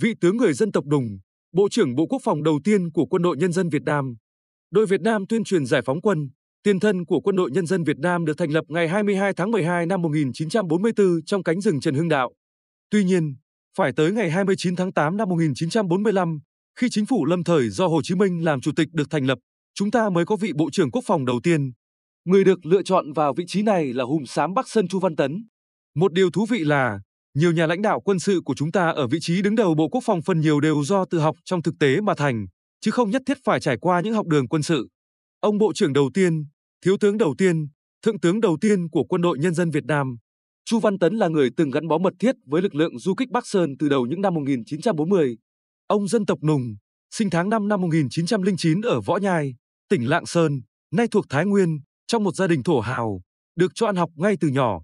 vị tướng người dân tộc Đùng, Bộ trưởng Bộ Quốc phòng đầu tiên của Quân đội Nhân dân Việt Nam. Đội Việt Nam tuyên truyền giải phóng quân, tiền thân của Quân đội Nhân dân Việt Nam được thành lập ngày 22 tháng 12 năm 1944 trong cánh rừng Trần Hưng Đạo. Tuy nhiên, phải tới ngày 29 tháng 8 năm 1945, khi chính phủ lâm thời do Hồ Chí Minh làm chủ tịch được thành lập, chúng ta mới có vị Bộ trưởng Quốc phòng đầu tiên. Người được lựa chọn vào vị trí này là Hùng Sám Bắc Sơn Chu Văn Tấn. Một điều thú vị là, nhiều nhà lãnh đạo quân sự của chúng ta ở vị trí đứng đầu Bộ Quốc phòng phần nhiều đều do tự học trong thực tế mà thành, chứ không nhất thiết phải trải qua những học đường quân sự. Ông bộ trưởng đầu tiên, thiếu tướng đầu tiên, thượng tướng đầu tiên của quân đội nhân dân Việt Nam, Chu Văn Tấn là người từng gắn bó mật thiết với lực lượng du kích Bắc Sơn từ đầu những năm 1940. Ông dân tộc Nùng, sinh tháng 5 năm 1909 ở Võ Nhai, tỉnh Lạng Sơn, nay thuộc Thái Nguyên, trong một gia đình thổ hào, được cho ăn học ngay từ nhỏ.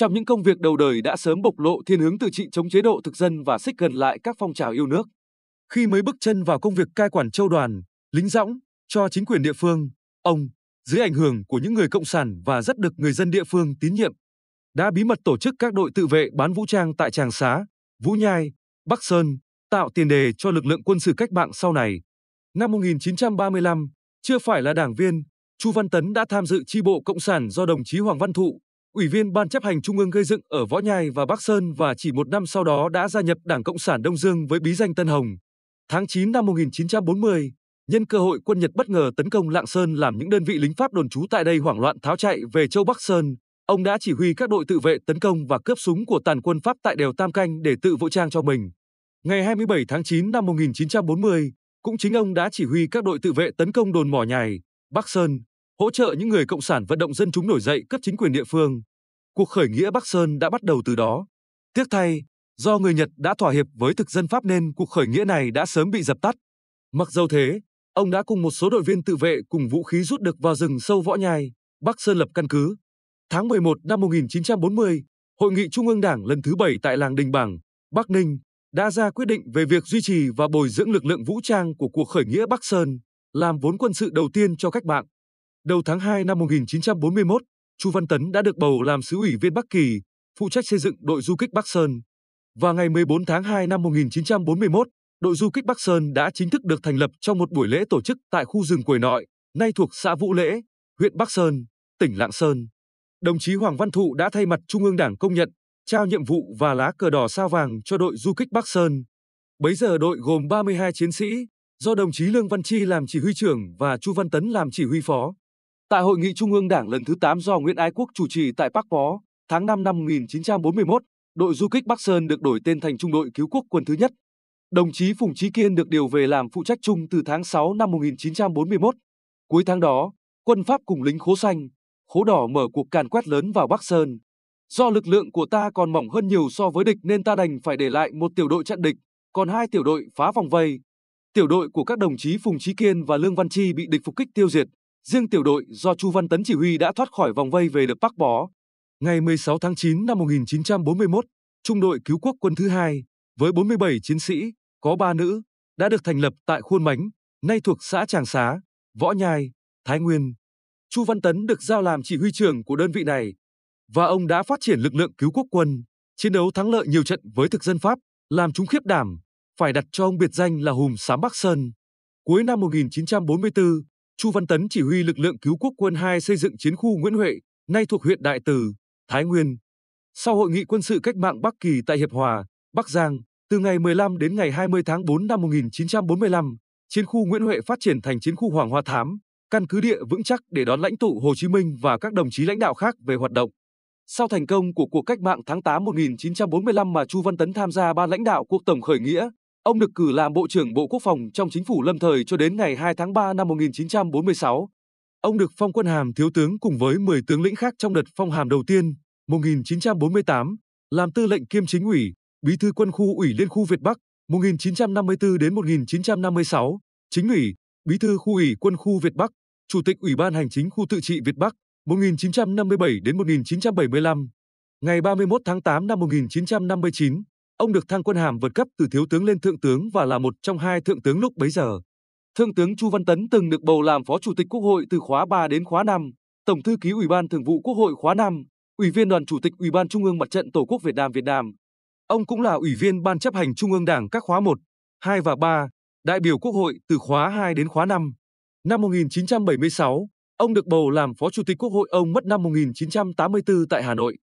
Trong những công việc đầu đời đã sớm bộc lộ thiên hướng tự trị chống chế độ thực dân và xích gần lại các phong trào yêu nước. Khi mới bước chân vào công việc cai quản châu đoàn, lính dõng cho chính quyền địa phương, ông dưới ảnh hưởng của những người cộng sản và rất được người dân địa phương tín nhiệm, đã bí mật tổ chức các đội tự vệ bán vũ trang tại Tràng Xá, Vũ Nhai, Bắc Sơn, tạo tiền đề cho lực lượng quân sự cách mạng sau này. Năm 1935, chưa phải là đảng viên, Chu Văn Tấn đã tham dự chi bộ Cộng sản do đồng chí Hoàng Văn Thụ, Ủy viên Ban chấp hành Trung ương gây dựng ở Võ Nhai và Bắc Sơn và chỉ một năm sau đó đã gia nhập Đảng Cộng sản Đông Dương với bí danh Tân Hồng. Tháng 9 năm 1940, nhân cơ hội quân Nhật bất ngờ tấn công Lạng Sơn làm những đơn vị lính Pháp đồn trú tại đây hoảng loạn tháo chạy về châu Bắc Sơn, ông đã chỉ huy các đội tự vệ tấn công và cướp súng của tàn quân Pháp tại đèo Tam Canh để tự vũ trang cho mình. Ngày 27 tháng 9 năm 1940, cũng chính ông đã chỉ huy các đội tự vệ tấn công đồn Mỏ Nhài, Bắc Sơn, hỗ trợ những người cộng sản vận động dân chúng nổi dậy cấp chính quyền địa phương. Cuộc khởi nghĩa Bắc Sơn đã bắt đầu từ đó. Tiếc thay, do người Nhật đã thỏa hiệp với thực dân Pháp nên cuộc khởi nghĩa này đã sớm bị dập tắt. Mặc dầu thế, ông đã cùng một số đội viên tự vệ cùng vũ khí rút được vào rừng sâu Võ Nhai, Bắc Sơn lập căn cứ. Tháng 11 năm 1940, Hội nghị Trung ương Đảng lần thứ bảy tại làng Đình Bảng, Bắc Ninh đã ra quyết định về việc duy trì và bồi dưỡng lực lượng vũ trang của cuộc khởi nghĩa Bắc Sơn, làm vốn quân sự đầu tiên cho cách mạng. Đầu tháng 2 năm 1941, Chu Văn Tấn đã được bầu làm sứ ủy viên Bắc Kỳ, phụ trách xây dựng đội du kích Bắc Sơn. Và ngày 14 tháng 2 năm 1941, đội du kích Bắc Sơn đã chính thức được thành lập trong một buổi lễ tổ chức tại khu rừng Quỳ Nội, nay thuộc xã Vũ Lễ, huyện Bắc Sơn, tỉnh Lạng Sơn. Đồng chí Hoàng Văn Thụ đã thay mặt Trung ương Đảng công nhận, trao nhiệm vụ và lá cờ đỏ sao vàng cho đội du kích Bắc Sơn. Bấy giờ đội gồm 32 chiến sĩ, do đồng chí Lương Văn Chi làm chỉ huy trưởng và Chu Văn Tấn làm chỉ huy phó. Tại hội nghị Trung ương Đảng lần thứ 8 do Nguyễn Ái Quốc chủ trì tại Bắc Pó, tháng 5 năm 1941, đội du kích Bắc Sơn được đổi tên thành Trung đội Cứu quốc quân thứ nhất. Đồng chí Phùng Chí Kiên được điều về làm phụ trách chung từ tháng 6 năm 1941. Cuối tháng đó, quân Pháp cùng lính khố xanh, khố đỏ mở cuộc càn quét lớn vào Bắc Sơn. Do lực lượng của ta còn mỏng hơn nhiều so với địch nên ta đành phải để lại một tiểu đội chặn địch, còn hai tiểu đội phá vòng vây. Tiểu đội của các đồng chí Phùng Chí Kiên và Lương Văn Chi bị địch phục kích tiêu diệt, Riêng tiểu đội do Chu Văn Tấn chỉ huy đã thoát khỏi vòng vây về được Bắc Bó. Ngày 16 tháng 9 năm 1941, Trung đội cứu quốc quân thứ hai với 47 chiến sĩ, có 3 nữ, đã được thành lập tại Khuôn Mánh, nay thuộc xã Tràng Xá, Võ Nhai, Thái Nguyên. Chu Văn Tấn được giao làm chỉ huy trưởng của đơn vị này và ông đã phát triển lực lượng cứu quốc quân, chiến đấu thắng lợi nhiều trận với thực dân Pháp, làm chúng khiếp đảm, phải đặt cho ông biệt danh là Hùm Sám Bắc Sơn. Cuối năm 1944, Chu Văn Tấn chỉ huy lực lượng cứu quốc quân 2 xây dựng chiến khu Nguyễn Huệ, nay thuộc huyện Đại Từ, Thái Nguyên. Sau hội nghị quân sự cách mạng Bắc Kỳ tại Hiệp Hòa, Bắc Giang, từ ngày 15 đến ngày 20 tháng 4 năm 1945, chiến khu Nguyễn Huệ phát triển thành chiến khu Hoàng Hoa Thám, căn cứ địa vững chắc để đón lãnh tụ Hồ Chí Minh và các đồng chí lãnh đạo khác về hoạt động. Sau thành công của cuộc cách mạng tháng 8 1945 mà Chu Văn Tấn tham gia ban lãnh đạo cuộc tổng khởi nghĩa, Ông được cử làm Bộ trưởng Bộ Quốc phòng trong chính phủ lâm thời cho đến ngày 2 tháng 3 năm 1946. Ông được phong quân hàm thiếu tướng cùng với 10 tướng lĩnh khác trong đợt phong hàm đầu tiên 1948, làm tư lệnh kiêm chính ủy, bí thư quân khu ủy Liên khu Việt Bắc 1954 đến 1956, chính ủy, bí thư khu ủy quân khu Việt Bắc, chủ tịch Ủy ban hành chính khu tự trị Việt Bắc 1957 đến 1975. Ngày 31 tháng 8 năm 1959, Ông được thăng quân hàm vượt cấp từ thiếu tướng lên thượng tướng và là một trong hai thượng tướng lúc bấy giờ. Thượng tướng Chu Văn Tấn từng được bầu làm Phó Chủ tịch Quốc hội từ khóa 3 đến khóa 5, Tổng thư ký Ủy ban Thường vụ Quốc hội khóa 5, Ủy viên Đoàn Chủ tịch Ủy ban Trung ương Mặt trận Tổ quốc Việt Nam Việt Nam. Ông cũng là Ủy viên Ban chấp hành Trung ương Đảng các khóa 1, 2 và 3, đại biểu Quốc hội từ khóa 2 đến khóa 5. Năm 1976, ông được bầu làm Phó Chủ tịch Quốc hội ông mất năm 1984 tại Hà Nội.